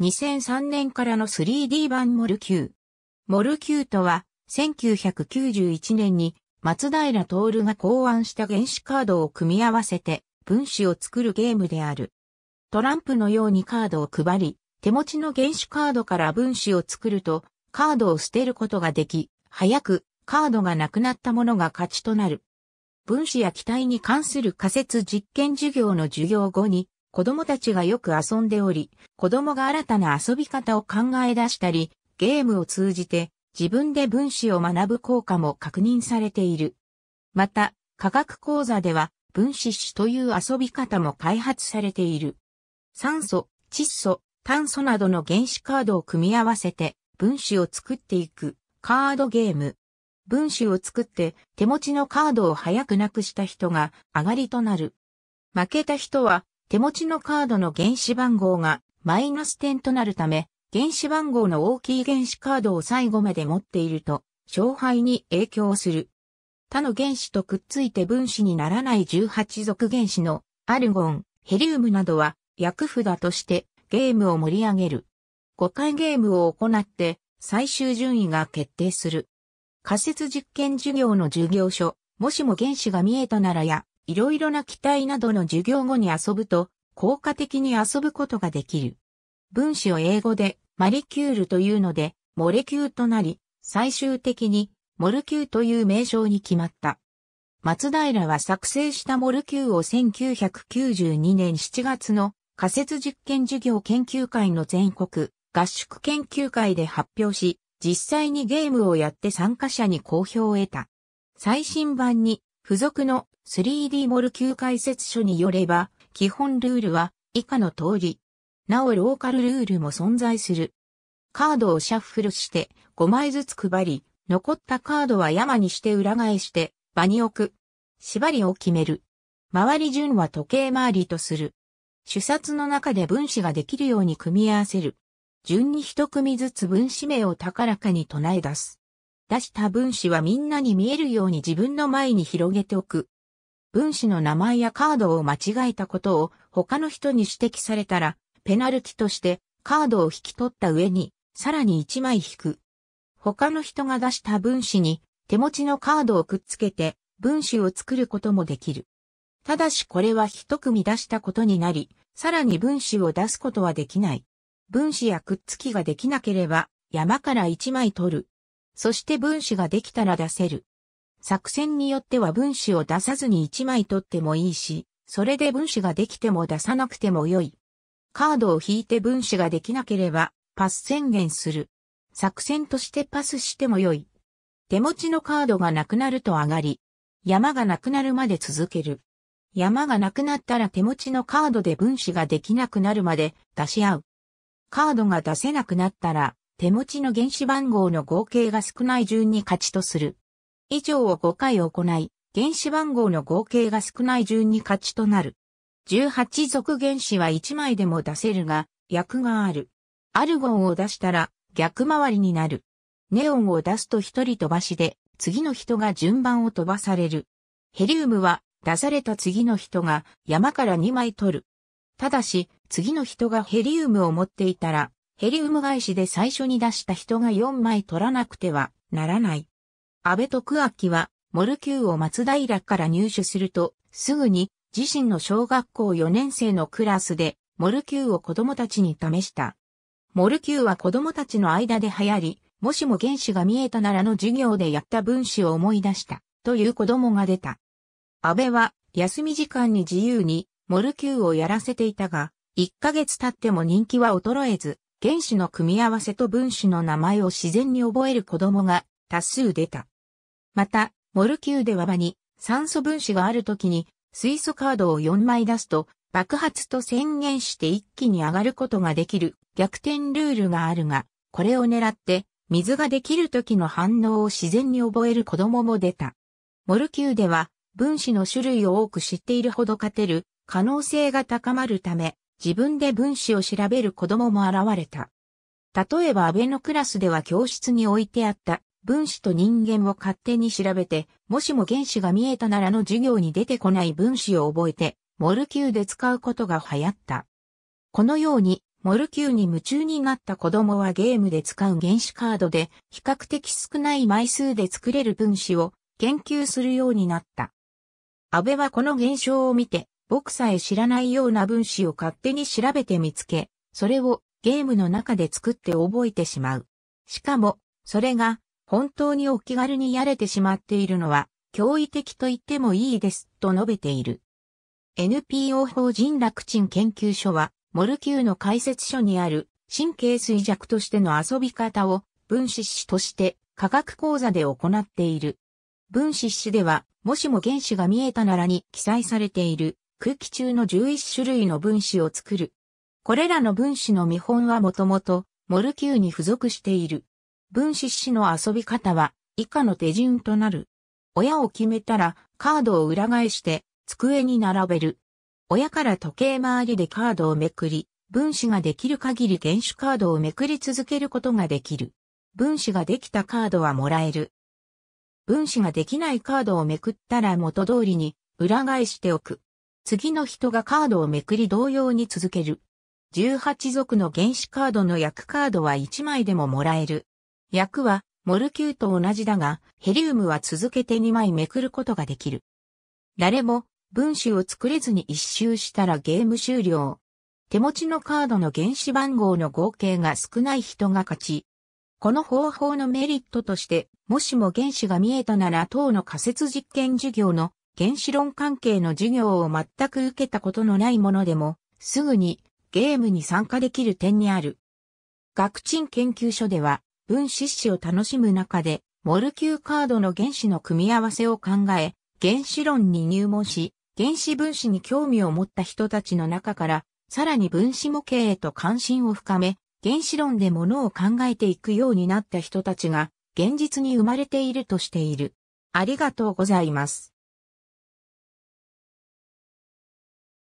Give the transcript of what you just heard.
2003年からの 3D 版モルキュー。モルキューとは、1991年に松平徹が考案した原子カードを組み合わせて分子を作るゲームである。トランプのようにカードを配り、手持ちの原子カードから分子を作ると、カードを捨てることができ、早くカードがなくなったものが勝ちとなる。分子や機体に関する仮説実験授業の授業後に、子供たちがよく遊んでおり、子供が新たな遊び方を考え出したり、ゲームを通じて自分で分子を学ぶ効果も確認されている。また、科学講座では分子種という遊び方も開発されている。酸素、窒素、炭素などの原子カードを組み合わせて分子を作っていくカードゲーム。分子を作って手持ちのカードを早くなくした人が上がりとなる。負けた人は手持ちのカードの原子番号がマイナス点となるため、原子番号の大きい原子カードを最後まで持っていると、勝敗に影響する。他の原子とくっついて分子にならない18族原子のアルゴン、ヘリウムなどは役札としてゲームを盛り上げる。5回ゲームを行って最終順位が決定する。仮説実験授業の授業書、もしも原子が見えたならやいろいろな機体などの授業後に遊ぶと、効果的に遊ぶことができる。分子を英語でマリキュールというので、モレキューとなり、最終的にモルキューという名称に決まった。松平は作成したモルキューを1992年7月の仮説実験授業研究会の全国合宿研究会で発表し、実際にゲームをやって参加者に好評を得た。最新版に付属の 3D モル級解説書によれば、基本ルールは以下の通り。なおローカルルールも存在する。カードをシャッフルして5枚ずつ配り、残ったカードは山にして裏返して場に置く。縛りを決める。回り順は時計回りとする。主冊の中で分子ができるように組み合わせる。順に一組ずつ分子名を高らかに唱え出す。出した分子はみんなに見えるように自分の前に広げておく。分子の名前やカードを間違えたことを他の人に指摘されたら、ペナルティとしてカードを引き取った上に、さらに1枚引く。他の人が出した分子に手持ちのカードをくっつけて分子を作ることもできる。ただしこれは一組出したことになり、さらに分子を出すことはできない。分子やくっつきができなければ山から1枚取るそして分子ができたら出せる。作戦によっては分子を出さずに1枚取ってもいいし、それで分子ができても出さなくてもよい。カードを引いて分子ができなければ、パス宣言する。作戦としてパスしてもよい。手持ちのカードがなくなると上がり、山がなくなるまで続ける。山がなくなったら手持ちのカードで分子ができなくなるまで出し合う。カードが出せなくなったら、手持ちの原子番号の合計が少ない順に勝ちとする。以上を5回行い、原子番号の合計が少ない順に勝ちとなる。18属原子は1枚でも出せるが、役がある。アルゴンを出したら逆回りになる。ネオンを出すと一人飛ばしで、次の人が順番を飛ばされる。ヘリウムは出された次の人が山から2枚取る。ただし、次の人がヘリウムを持っていたら、ヘリウム返しで最初に出した人が4枚取らなくてはならない。安倍徳明は、モルキューを松平から入手すると、すぐに自身の小学校4年生のクラスで、モルキューを子供たちに試した。モルキューは子供たちの間で流行り、もしも原子が見えたならの授業でやった分子を思い出した、という子供が出た。安倍は、休み時間に自由に、モルキューをやらせていたが、1ヶ月経っても人気は衰えず、原子の組み合わせと分子の名前を自然に覚える子供が多数出た。また、モルキューでは場に酸素分子がある時に水素カードを4枚出すと爆発と宣言して一気に上がることができる逆転ルールがあるが、これを狙って水ができるときの反応を自然に覚える子供も出た。モルキューでは分子の種類を多く知っているほど勝てる可能性が高まるため自分で分子を調べる子供も現れた。例えば安倍のクラスでは教室に置いてあった分子と人間を勝手に調べて、もしも原子が見えたならの授業に出てこない分子を覚えて、モルキューで使うことが流行った。このように、モルキューに夢中になった子供はゲームで使う原子カードで、比較的少ない枚数で作れる分子を研究するようになった。安倍はこの現象を見て、僕さえ知らないような分子を勝手に調べて見つけ、それをゲームの中で作って覚えてしまう。しかも、それが本当にお気軽にやれてしまっているのは、驚異的と言ってもいいです、と述べている。NPO 法人楽賃研究所は、モルキューの解説書にある神経衰弱としての遊び方を分子詞として科学講座で行っている。分子詞では、もしも原子が見えたならに記載されている空気中の11種類の分子を作る。これらの分子の見本はもともとモルキューに付属している。分子子の遊び方は以下の手順となる。親を決めたらカードを裏返して机に並べる。親から時計回りでカードをめくり、分子ができる限り原子カードをめくり続けることができる。分子ができたカードはもらえる。分子ができないカードをめくったら元通りに裏返しておく。次の人がカードをめくり同様に続ける。18族の原子カードの役カードは1枚でももらえる。役は、モルキューと同じだが、ヘリウムは続けて2枚めくることができる。誰も、分子を作れずに一周したらゲーム終了。手持ちのカードの原子番号の合計が少ない人が勝ち。この方法のメリットとして、もしも原子が見えたなら等の仮説実験授業の原子論関係の授業を全く受けたことのないものでも、すぐにゲームに参加できる点にある。学賃研究所では、分子子を楽しむ中で、モルキューカードの原子の組み合わせを考え、原子論に入門し、原子分子に興味を持った人たちの中から、さらに分子模型へと関心を深め、原子論で物を考えていくようになった人たちが、現実に生まれているとしている。ありがとうございます。